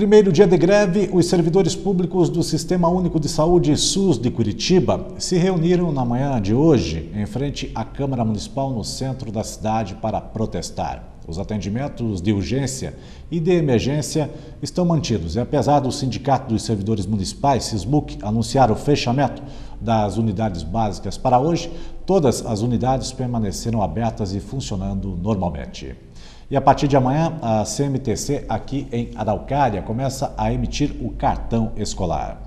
primeiro dia de greve, os servidores públicos do Sistema Único de Saúde SUS de Curitiba se reuniram na manhã de hoje em frente à Câmara Municipal no centro da cidade para protestar. Os atendimentos de urgência e de emergência estão mantidos e, apesar do Sindicato dos Servidores Municipais, SISMUC, anunciar o fechamento das unidades básicas para hoje, todas as unidades permaneceram abertas e funcionando normalmente. E a partir de amanhã, a CMTC aqui em Araucária começa a emitir o cartão escolar.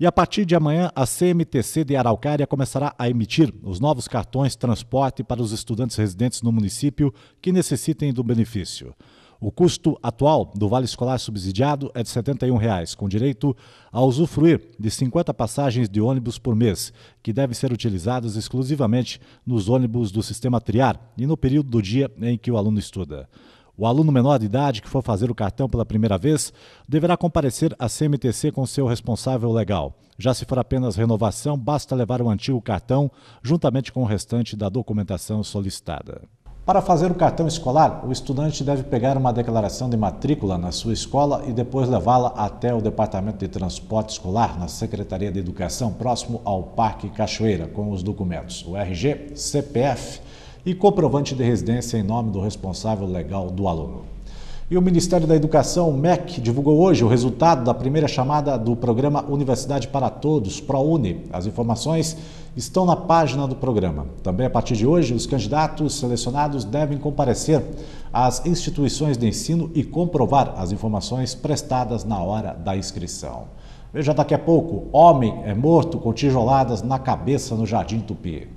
E a partir de amanhã, a CMTC de Araucária começará a emitir os novos cartões transporte para os estudantes residentes no município que necessitem do benefício. O custo atual do vale escolar subsidiado é de R$ 71,00, com direito a usufruir de 50 passagens de ônibus por mês, que devem ser utilizadas exclusivamente nos ônibus do sistema Triar e no período do dia em que o aluno estuda. O aluno menor de idade que for fazer o cartão pela primeira vez deverá comparecer à CMTC com seu responsável legal. Já se for apenas renovação, basta levar o antigo cartão juntamente com o restante da documentação solicitada. Para fazer o cartão escolar, o estudante deve pegar uma declaração de matrícula na sua escola e depois levá-la até o Departamento de Transporte Escolar, na Secretaria de Educação, próximo ao Parque Cachoeira, com os documentos: o RG, CPF e comprovante de residência em nome do responsável legal do aluno. E o Ministério da Educação, MEC, divulgou hoje o resultado da primeira chamada do programa Universidade para Todos, ProUni. As informações estão na página do programa. Também a partir de hoje, os candidatos selecionados devem comparecer às instituições de ensino e comprovar as informações prestadas na hora da inscrição. Veja daqui a pouco: homem é morto com tijoladas na cabeça no Jardim Tupi.